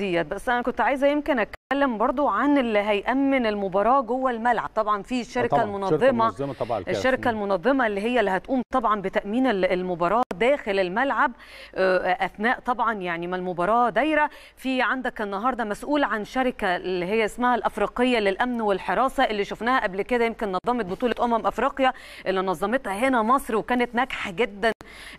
ديت بس انا كنت عايزه يمكن اتكلم برضو عن اللي هيامن المباراه جوه الملعب طبعا في آه، الشركه طبعًا المنظمه الشركه المنظمه طبعا الشركه المنظمه اللي هي اللي هتقوم طبعا بتامين المباراه داخل الملعب آه، اثناء طبعا يعني ما المباراه دايره في عندك النهارده مسؤول عن شركه اللي هي اسمها الافريقيه للامن والحراسه اللي شفناها قبل كده يمكن نظمت بطوله امم افريقيا اللي نظمتها هنا مصر وكانت ناجحه جدا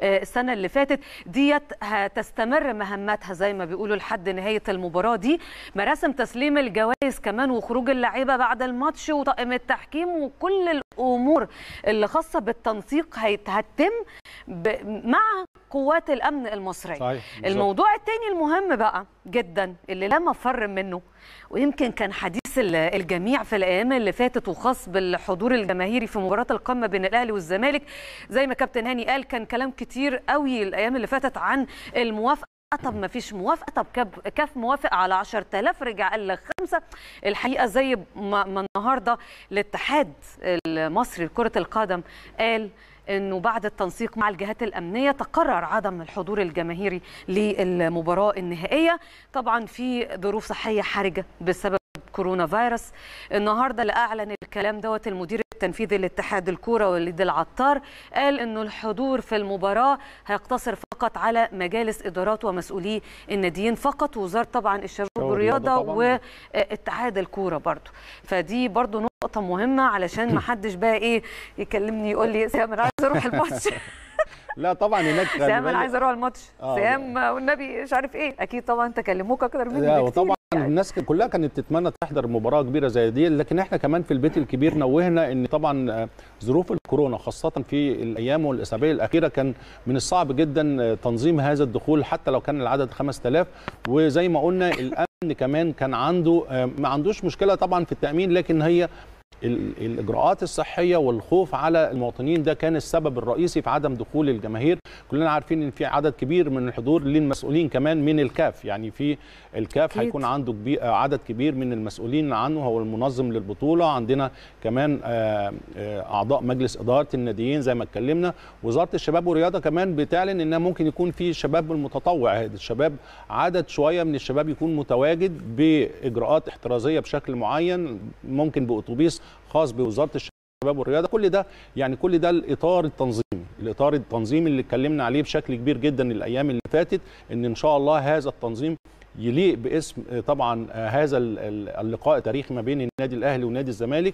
السنه اللي فاتت ديت هتستمر مهمتها زي ما بيقولوا لحد نهايه المباراه دي مراسم تسليم الجوائز كمان وخروج اللعيبه بعد الماتش وطاقم التحكيم وكل الامور اللي خاصه بالتنسيق هتتم مع قوات الامن المصريه صحيح. الموضوع الثاني المهم بقى جدا اللي لا مفر منه ويمكن كان حديث الجميع في الايام اللي فاتت وخاص بالحضور الجماهيري في مباراه القمه بين الاهلي والزمالك زي ما كابتن هاني قال كان كلام كتير قوي الايام اللي فاتت عن الموافقه طب ما فيش موافقه طب كاف موافق على 10000 رجع قال لك خمسه الحقيقه زي ما النهارده الاتحاد المصري لكره القدم قال انه بعد التنسيق مع الجهات الامنيه تقرر عدم الحضور الجماهيري للمباراه النهائيه طبعا في ظروف صحيه حرجه بسبب كورونا فيروس النهارده اللي اعلن الكلام دوت المدير التنفيذي لاتحاد الكوره وليد العطار قال انه الحضور في المباراه هيقتصر فقط على مجالس ادارات ومسؤولي الناديين فقط وزاره طبعا الشباب والرياضه واتحاد الكوره برضه فدي برضه نقطه مهمه علشان ما حدش بقى ايه يكلمني يقول لي سام انا عايز اروح الماتش لا طبعا هناك سام انا عايز اروح الماتش آه سام والنبي مش عارف ايه اكيد طبعا تكلموك اكتر مني بكتير يعني الناس كلها كانت تتمنى تحضر مباراه كبيره زي دي لكن احنا كمان في البيت الكبير نوهنا ان طبعا آه، ظروف الكورونا خاصه في الايام والاسابيع الاخيره كان من الصعب جدا آه، تنظيم هذا الدخول حتى لو كان العدد 5000 وزي ما قلنا الامن كمان كان عنده آه، ما عندوش مشكله طبعا في التامين لكن هي الاجراءات الصحيه والخوف على المواطنين ده كان السبب الرئيسي في عدم دخول الجماهير كلنا عارفين ان في عدد كبير من الحضور للمسؤولين كمان من الكاف يعني في الكاف هيكون عنده كبير عدد كبير من المسؤولين عنه هو المنظم للبطوله عندنا كمان آه، آه، اعضاء مجلس اداره الناديين زي ما اتكلمنا وزاره الشباب والرياضه كمان بتعلن انها ممكن يكون في شباب المتطوع الشباب عدد شويه من الشباب يكون متواجد باجراءات احترازيه بشكل معين ممكن باتوبيس خاص بوزاره الشباب والرياضه كل ده يعني كل ده الاطار التنظيمي الاطار التنظيمي اللي اتكلمنا عليه بشكل كبير جدا الايام اللي فاتت ان ان شاء الله هذا التنظيم يليق باسم طبعا آه، هذا اللقاء التاريخي ما بين النادي الاهلي ونادي الزمالك